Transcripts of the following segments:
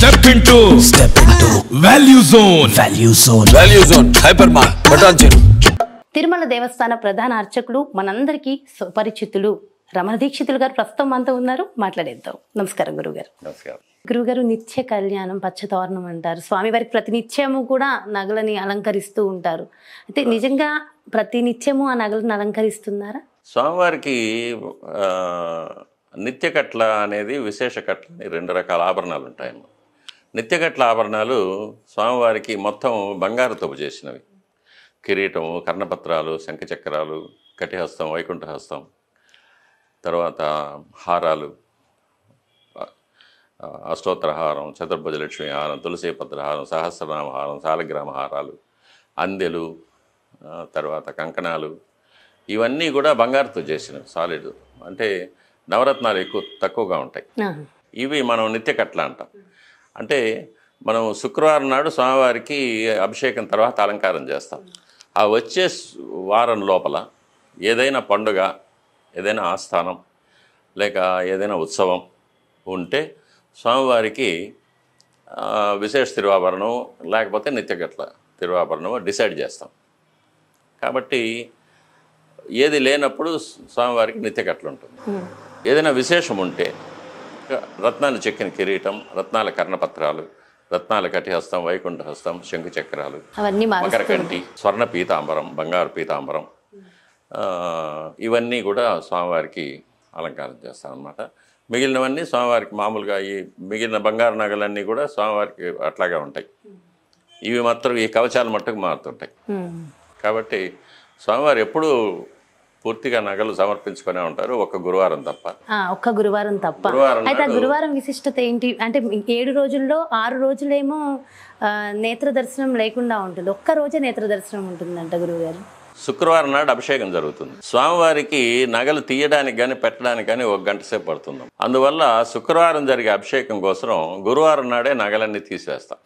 step into step into value zone value zone value zone hyper mark Patancheru Tirumala దేవస్థాన ప్రధాన అర్చకులు మనందరికీ సుపరిచితులు రమణ దీక్షితులు గారు ప్రస్తుతం మనతో ఉన్నారు మాట్లాడేద్దాం నమస్కారం గురుగారు నమస్కారం గారు నిత్య కళ్యాణం పచ్చతోరణం అంటారు స్వామివారికి ప్రతి నిత్యము కూడా నగలని అలంకరిస్తూ ఉంటారు అయితే నిజంగా ప్రతి నిత్యము ఆ నగలను అలంకరిస్తున్నారా స్వామివారికి నిత్య కట్ల అనేది విశేష కట్ల రెండు రకాల ఆభరణాలు ఉంటాయి నిత్యఘట్ల ఆభరణాలు స్వామివారికి మొత్తం బంగారుతో చేసినవి కిరీటము కర్ణపత్రాలు శంఖచక్రాలు కటిహస్తం వైకుంఠహస్తం తర్వాత హారాలు అష్టోత్తరహారం చతుర్భుజ లక్ష్మి హారం తులసీపత్రహారం సహస్రనామహారం సాలగ్రామహారాలు హారాలు అందెలు తర్వాత కంకణాలు ఇవన్నీ కూడా బంగారుతో చేసినవి సాలిడ్ అంటే నవరత్నాలు ఎక్కువ తక్కువగా ఉంటాయి ఇవి మనం నిత్యకట్ల అంటాం అంటే మనం శుక్రవారం నాడు స్వామివారికి అభిషేకం తర్వాత అలంకారం చేస్తాం ఆ వచ్చే వారం లోపల ఏదైనా పండుగ ఏదైనా ఆస్థానం లేక ఏదైనా ఉత్సవం ఉంటే స్వామివారికి విశేష తిరువాభరణం లేకపోతే నిత్యగట్ల తిరువాభరణము డిసైడ్ చేస్తాం కాబట్టి ఏది లేనప్పుడు స్వామివారికి నిత్యకట్లు ఉంటుంది ఏదైనా విశేషం ఉంటే రత్నాల చెక్కిన కిరీటం రత్నాల కర్ణపత్రాలు రత్నాల కటిహస్తం వైకుంఠహస్తం శంకు చక్రాలు మకరకంటి స్వర్ణ పీతాంబరం బంగారు పీతాంబరం ఇవన్నీ కూడా స్వామివారికి అలంకారం అనమాట మిగిలినవన్నీ స్వామివారికి మామూలుగా ఈ మిగిలిన బంగారు నగలన్నీ కూడా స్వామివారికి అట్లాగే ఉంటాయి ఇవి మాత్రం ఈ కవచాలు మట్టుకు మారుతుంటాయి కాబట్టి స్వామివారు ఎప్పుడూ పూర్తిగా నగలు సమర్పించుకునే ఉంటారు ఒక గురువారం తప్ప ఒక్క గురువారం తప్ప అయితే ఆ గురువారం విశిష్టత ఏంటి అంటే ఏడు రోజుల్లో ఆరు రోజులేమో నేత్ర దర్శనం లేకుండా ఉంటుంది ఒక్క రోజే నేత్ర దర్శనం ఉంటుందంట గురువు గారు శుక్రవారం నాడు అభిషేకం జరుగుతుంది స్వామివారికి నగలు తీయడానికి కానీ పెట్టడానికి కానీ ఒక గంట సేపు పడుతుంది అందువల్ల శుక్రవారం జరిగే అభిషేకం కోసం గురువారం నాడే నగలన్నీ తీసేస్తాం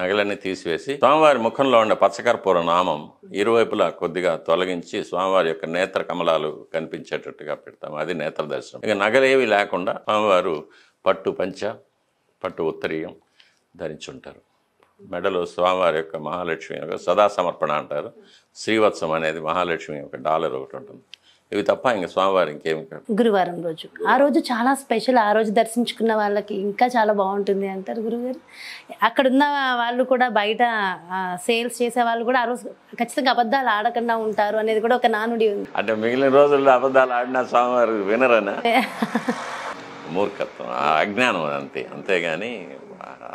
నగలన్నీ తీసివేసి స్వామివారి ముఖంలో ఉన్న పచ్చకర్పూర నామం ఇరువైపులా కొద్దిగా తొలగించి స్వామివారి యొక్క నేత్ర కమలాలు కనిపించేటట్టుగా పెడతాం అది నేత్ర దర్శనం ఇక నగలేవి లేకుండా స్వామివారు పట్టు పంచ పట్టు ఉత్తరీయం ధరించుంటారు మెడలో స్వామివారి యొక్క మహాలక్ష్మి యొక్క సదా సమర్పణ అంటారు శ్రీవత్సం అనేది మహాలక్ష్మి యొక్క డాలర్ ఒకటి ఉంటుంది ఇవి తప్ప ఇంకా స్వామివారి ఇంకేం కాదు గురువారం రోజు ఆ రోజు చాలా స్పెషల్ ఆ రోజు దర్శించుకున్న వాళ్ళకి ఇంకా చాలా బాగుంటుంది అంటారు గురువుగారు అక్కడ ఉన్న వాళ్ళు కూడా బయట సేల్స్ చేసే వాళ్ళు కూడా ఆ రోజు ఖచ్చితంగా అబద్ధాలు ఆడకుండా ఉంటారు అనేది కూడా ఒక నానుడి ఉంది అంటే మిగిలిన రోజుల్లో అబద్ధాలు ఆడినా స్వామివారు వినరనా మూర్ఖత్వం అజ్ఞానం అంతే అంతేగాని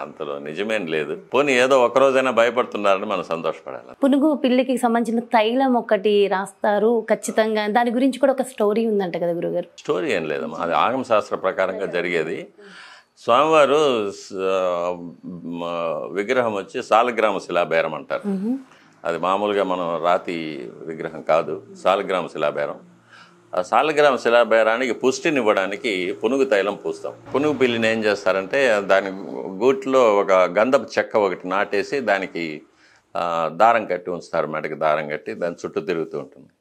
అంతలో నిజమేం లేదు పోనీ ఏదో ఒకరోజైనా భయపడుతున్నారని మనం సంతోషపడాలి పునుగు పిల్లికి సంబంధించిన తైలం ఒకటి రాస్తారు ఖచ్చితంగా దాని గురించి కూడా ఒక స్టోరీ ఉందంట కదా గురుగారు స్టోరీ ఏం లేదు అది ఆగమ శాస్త్ర ప్రకారంగా జరిగేది స్వామివారు విగ్రహం వచ్చి సాలగ్రామ శిలాబేరం అంటారు అది మామూలుగా మనం రాతి విగ్రహం కాదు సాలగ్రామ శిలాబేరం ఆ సాలగ్రామ పుష్టిని పుష్టినివ్వడానికి పునుగు తైలం పూస్తాం పునుగు పిల్లిని ఏం చేస్తారంటే దాని గూట్లో ఒక గంధపు చెక్క ఒకటి నాటేసి దానికి దారం కట్టి ఉంచుతారు మెడకి దారం కట్టి దాని చుట్టూ తిరుగుతూ ఉంటుంది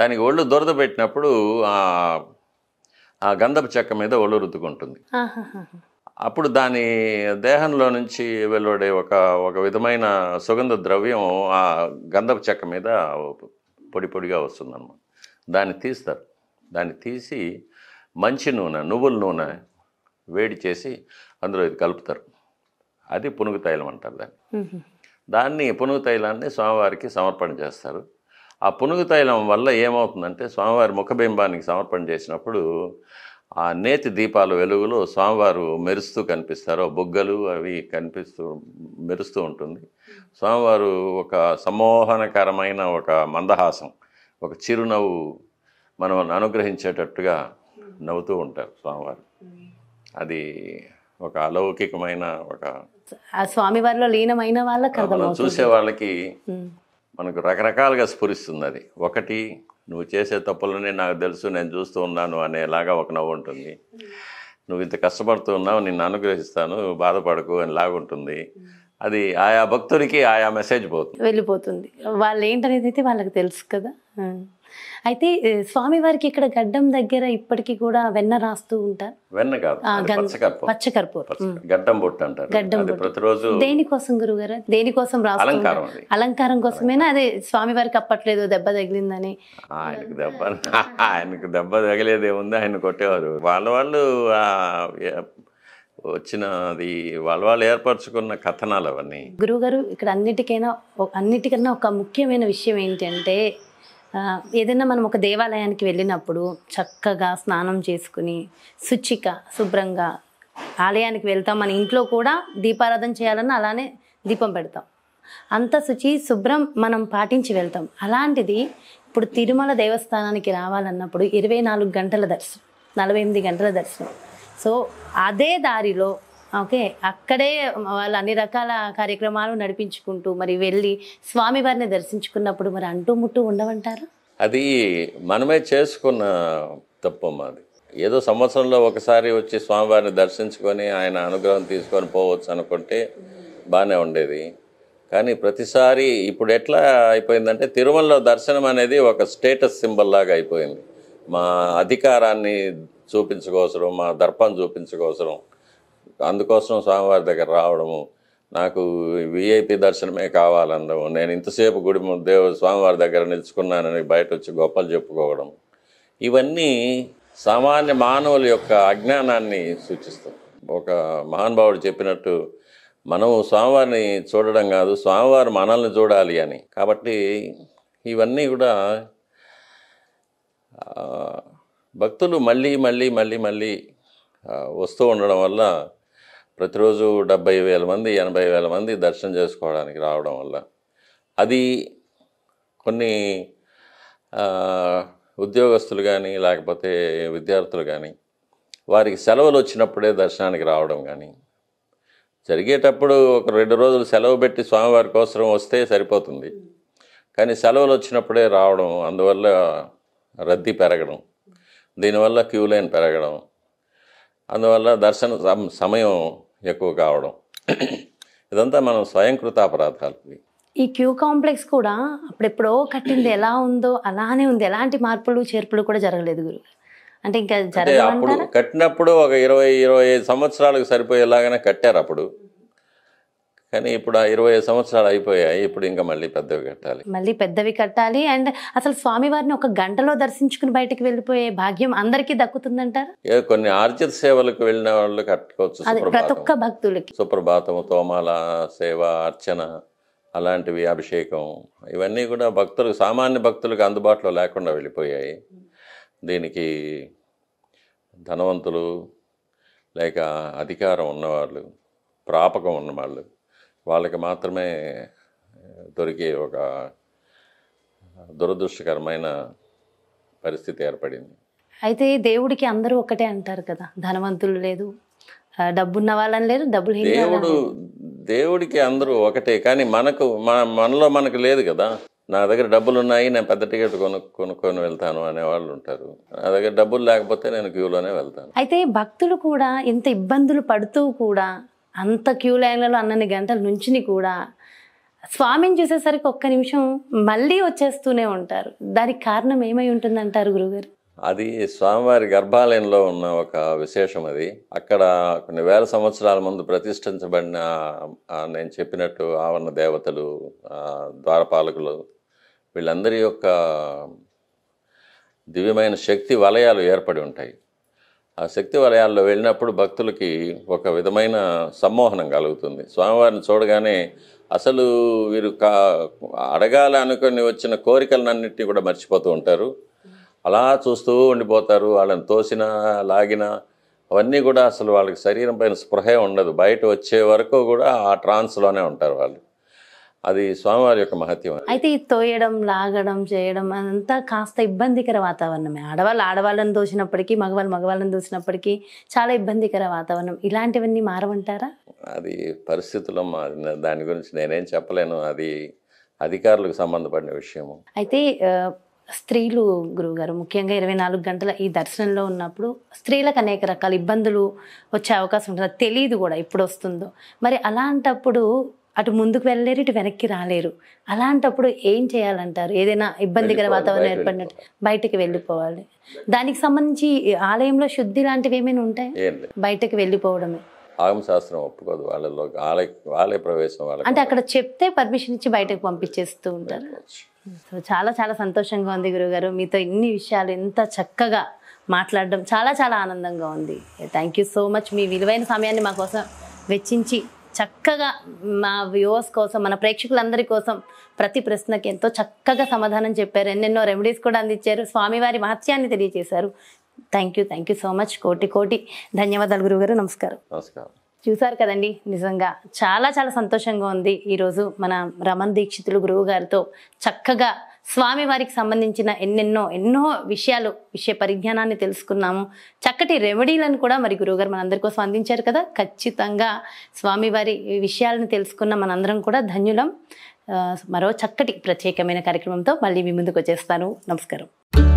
దానికి ఒళ్ళు దురద పెట్టినప్పుడు ఆ గంధపు చెక్క మీద ఒళ్ళు రుద్దుకుంటుంది అప్పుడు దాని దేహంలో నుంచి వెలువడే ఒక ఒక విధమైన సుగంధ ద్రవ్యం ఆ గంధపు చెక్క మీద పొడి పొడిగా వస్తుందన్నమాట దాన్ని తీస్తారు దాన్ని తీసి మంచి నూనె నువ్వుల నూనె వేడి చేసి అందులో ఇది కలుపుతారు అది పునుగు తైలం అంటారు దాన్ని దాన్ని పునుగు తైలాన్ని స్వామివారికి సమర్పణ చేస్తారు ఆ పునుగు తైలం వల్ల ఏమవుతుందంటే స్వామివారి ముఖబింబానికి సమర్పణ చేసినప్పుడు ఆ నేతి దీపాల వెలుగులో స్వామివారు మెరుస్తూ కనిపిస్తారు బొగ్గలు అవి కనిపిస్తూ మెరుస్తూ ఉంటుంది స్వామివారు ఒక సమ్మోహనకరమైన ఒక మందహాసం ఒక చిరునవ్వు మనం అనుగ్రహించేటట్టుగా నవ్వుతూ ఉంటారు స్వామివారు అది ఒక అలౌకికమైన ఒక స్వామివారిలో లీనమైన వాళ్ళకి మనం చూసే వాళ్ళకి మనకు రకరకాలుగా స్ఫురిస్తుంది అది ఒకటి నువ్వు చేసే తప్పులనే నాకు తెలుసు నేను చూస్తూ ఉన్నాను అనేలాగా ఒక నవ్వు ఉంటుంది నువ్వు ఇంత కష్టపడుతూ ఉన్నావు నిన్ను అనుగ్రహిస్తాను బాధపడకు అని ఉంటుంది అది ఆయా భక్తుడికి ఆయా మెసేజ్ పోతుంది వెళ్ళిపోతుంది వాళ్ళు ఏంటనేది అయితే వాళ్ళకి తెలుసు కదా అయితే స్వామివారికి ఇక్కడ గడ్డం దగ్గర ఇప్పటికి కూడా వెన్న రాస్తూ ఉంటారు వెన్న కాదు పచ్చకర్పూరం గడ్డం బొట్టు అంటారు గడ్డం ప్రతిరోజు దేనికోసం గురుగారు దేనికోసం అలంకారం అలంకారం కోసమేనా అదే స్వామివారికి అప్పట్లేదు దెబ్బ తగిలిందని ఆయనకు దెబ్బ ఆయనకు దెబ్బ తగిలేదే ఉంది ఆయన కొట్టేవారు వాళ్ళ వాళ్ళు వచ్చిన అది వాళ్ళ వాళ్ళు ఏర్పరచుకున్న కథనాలు అవన్నీ గారు ఇక్కడ అన్నిటికైనా అన్నిటికన్నా ఒక ముఖ్యమైన విషయం ఏంటంటే ఏదైనా మనం ఒక దేవాలయానికి వెళ్ళినప్పుడు చక్కగా స్నానం చేసుకుని శుచిక శుభ్రంగా ఆలయానికి వెళ్తాం మన ఇంట్లో కూడా దీపారాధన చేయాలని అలానే దీపం పెడతాం అంత శుచి శుభ్రం మనం పాటించి వెళ్తాం అలాంటిది ఇప్పుడు తిరుమల దేవస్థానానికి రావాలన్నప్పుడు ఇరవై నాలుగు గంటల దర్శనం నలభై ఎనిమిది గంటల దర్శనం సో అదే దారిలో ఓకే అక్కడే వాళ్ళు అన్ని రకాల కార్యక్రమాలు నడిపించుకుంటూ మరి వెళ్ళి స్వామివారిని దర్శించుకున్నప్పుడు మరి అంటూ ముట్టు ఉండవంటారు అది మనమే చేసుకున్న తప్పమ్మ అది ఏదో సంవత్సరంలో ఒకసారి వచ్చి స్వామివారిని దర్శించుకొని ఆయన అనుగ్రహం తీసుకొని పోవచ్చు అనుకుంటే బాగానే ఉండేది కానీ ప్రతిసారి ఇప్పుడు ఎట్లా అయిపోయిందంటే తిరుమలలో దర్శనం అనేది ఒక స్టేటస్ సింబల్ లాగా అయిపోయింది మా అధికారాన్ని చూపించుకోవసరం మా దర్పం చూపించుకోవసరం అందుకోసం స్వామివారి దగ్గర రావడము నాకు విఐపి దర్శనమే కావాలనడం నేను ఇంతసేపు గుడి దేవ స్వామివారి దగ్గర నిలుచుకున్నానని బయట వచ్చి గొప్పలు చెప్పుకోవడం ఇవన్నీ సామాన్య మానవుల యొక్క అజ్ఞానాన్ని సూచిస్తాం ఒక మహానుభావుడు చెప్పినట్టు మనం స్వామివారిని చూడడం కాదు స్వామివారు మనల్ని చూడాలి అని కాబట్టి ఇవన్నీ కూడా భక్తులు మళ్ళీ మళ్ళీ మళ్ళీ మళ్ళీ వస్తూ ఉండడం వల్ల ప్రతిరోజు డెబ్బై వేల మంది ఎనభై వేల మంది దర్శనం చేసుకోవడానికి రావడం వల్ల అది కొన్ని ఉద్యోగస్తులు కానీ లేకపోతే విద్యార్థులు కానీ వారికి సెలవులు వచ్చినప్పుడే దర్శనానికి రావడం కానీ జరిగేటప్పుడు ఒక రెండు రోజులు సెలవు పెట్టి స్వామివారి కోసం వస్తే సరిపోతుంది కానీ సెలవులు వచ్చినప్పుడే రావడం అందువల్ల రద్దీ పెరగడం దీనివల్ల క్యూ లైన్ పెరగడం అందువల్ల దర్శన సమయం ఎక్కువ కావడం ఇదంతా మనం స్వయంకృత అపరాధాలు ఈ క్యూ కాంప్లెక్స్ కూడా అప్పుడెప్పుడో కట్టింది ఎలా ఉందో అలానే ఉంది ఎలాంటి మార్పులు చేర్పులు కూడా జరగలేదు గురు అంటే ఇంకా అప్పుడు కట్టినప్పుడు ఒక ఇరవై ఇరవై ఐదు సంవత్సరాలకు సరిపోయేలాగానే కట్టారు అప్పుడు కానీ ఇప్పుడు ఆ ఇరవై సంవత్సరాలు అయిపోయాయి ఇప్పుడు ఇంకా మళ్ళీ పెద్దవి కట్టాలి మళ్ళీ పెద్దవి కట్టాలి అండ్ అసలు స్వామివారిని ఒక గంటలో దర్శించుకుని బయటకు వెళ్ళిపోయే భాగ్యం అందరికీ దక్కుతుందంటారు కొన్ని ఆర్జిత సేవలకు వెళ్ళిన వాళ్ళు కట్టుకోవచ్చు ప్రతి ఒక్క భక్తులకి సుప్రభాతము తోమాల సేవ అర్చన అలాంటివి అభిషేకం ఇవన్నీ కూడా భక్తులకు సామాన్య భక్తులకు అందుబాటులో లేకుండా వెళ్ళిపోయాయి దీనికి ధనవంతులు లేక అధికారం ఉన్నవాళ్ళు ప్రాపకం ఉన్నవాళ్ళు వాళ్ళకి మాత్రమే దొరికే ఒక దురదృష్టకరమైన పరిస్థితి ఏర్పడింది అయితే దేవుడికి అందరూ ఒకటే అంటారు కదా ధనవంతులు లేదు డబ్బున్న వాళ్ళని లేదు డబ్బులు దేవుడు దేవుడికి అందరూ ఒకటే కానీ మనకు మన మనలో మనకు లేదు కదా నా దగ్గర డబ్బులు ఉన్నాయి నేను పెద్ద టికెట్ కొను కొనుక్కొని వెళ్తాను అనేవాళ్ళు ఉంటారు నా దగ్గర డబ్బులు లేకపోతే నేను క్యూలోనే వెళ్తాను అయితే భక్తులు కూడా ఇంత ఇబ్బందులు పడుతూ కూడా అంత క్యూ లైన్లలో అన్నన్ని గంటల నుంచి కూడా స్వామిని చూసేసరికి ఒక్క నిమిషం మళ్ళీ వచ్చేస్తూనే ఉంటారు దానికి కారణం ఏమై ఉంటుందంటారు గురుగారు అది స్వామివారి గర్భాలయంలో ఉన్న ఒక విశేషం అది అక్కడ కొన్ని వేల సంవత్సరాల ముందు ప్రతిష్ఠించబడిన నేను చెప్పినట్టు ఆవరణ దేవతలు ద్వారపాలకులు వీళ్ళందరి యొక్క దివ్యమైన శక్తి వలయాలు ఏర్పడి ఉంటాయి ఆ శక్తి వలయాల్లో వెళ్ళినప్పుడు భక్తులకి ఒక విధమైన సమ్మోహనం కలుగుతుంది స్వామివారిని చూడగానే అసలు వీరు కా అడగాలి అనుకుని వచ్చిన కోరికలన్నింటినీ కూడా మర్చిపోతూ ఉంటారు అలా చూస్తూ ఉండిపోతారు వాళ్ళని తోసినా లాగినా అవన్నీ కూడా అసలు వాళ్ళకి శరీరం పైన స్పృహే ఉండదు బయట వచ్చే వరకు కూడా ఆ ట్రాన్స్లోనే ఉంటారు వాళ్ళు అది స్వామివారి యొక్క మహత్యం అయితే ఈ తోయడం లాగడం చేయడం అంతా కాస్త ఇబ్బందికర వాతావరణమే ఆడవాళ్ళు ఆడవాళ్ళని దోచినప్పటికీ మగవాళ్ళు మగవాళ్ళని దోచినప్పటికీ చాలా ఇబ్బందికర వాతావరణం ఇలాంటివన్నీ మారవంటారా అది పరిస్థితులమ్మా దాని గురించి నేనేం చెప్పలేను అది అధికారులకు సంబంధపడిన విషయము అయితే స్త్రీలు గురువుగారు ముఖ్యంగా ఇరవై నాలుగు గంటల ఈ దర్శనంలో ఉన్నప్పుడు స్త్రీలకు అనేక రకాల ఇబ్బందులు వచ్చే అవకాశం ఉంటుంది తెలియదు కూడా ఎప్పుడు వస్తుందో మరి అలాంటప్పుడు అటు ముందుకు వెళ్ళలేరు ఇటు వెనక్కి రాలేరు అలాంటప్పుడు ఏం చేయాలంటారు ఏదైనా ఇబ్బందికర వాతావరణం ఏర్పడినట్టు బయటకు వెళ్ళిపోవాలి దానికి సంబంధించి ఆలయంలో శుద్ధి లాంటివి ఏమైనా ఉంటాయి బయటకు వెళ్ళిపోవడమే ఆగమ శాస్త్రం ఒప్పుకోదు వాళ్ళలో ఆలయ ఆలయ ప్రవేశం అంటే అక్కడ చెప్తే పర్మిషన్ ఇచ్చి బయటకు పంపించేస్తూ ఉంటారు సో చాలా చాలా సంతోషంగా ఉంది గురుగారు మీతో ఇన్ని విషయాలు ఎంత చక్కగా మాట్లాడడం చాలా చాలా ఆనందంగా ఉంది థ్యాంక్ యూ సో మచ్ మీ విలువైన సమయాన్ని మా కోసం వెచ్చించి చక్కగా మా వ్యూవర్స్ కోసం మన ప్రేక్షకులందరి కోసం ప్రతి ప్రశ్నకి ఎంతో చక్కగా సమాధానం చెప్పారు ఎన్నెన్నో రెమెడీస్ కూడా అందించారు స్వామివారి మహత్యాన్ని తెలియజేశారు thank you thank you so much కోటి కోటి ధన్యవాదాలు గురుగారు నమస్కారం చూసారు కదండి నిజంగా చాలా చాలా సంతోషంగా ఉంది ఈరోజు మన రమణ్ దీక్షితులు గురువు గారితో చక్కగా స్వామివారికి సంబంధించిన ఎన్నెన్నో ఎన్నో విషయాలు విషయ పరిజ్ఞానాన్ని తెలుసుకున్నాము చక్కటి రెమెడీలను కూడా మరి గురువుగారు మనందరి కోసం అందించారు కదా ఖచ్చితంగా స్వామివారి విషయాలను తెలుసుకున్న మనందరం కూడా ధన్యులం మరో చక్కటి ప్రత్యేకమైన కార్యక్రమంతో మళ్ళీ మీ ముందుకు వచ్చేస్తాను నమస్కారం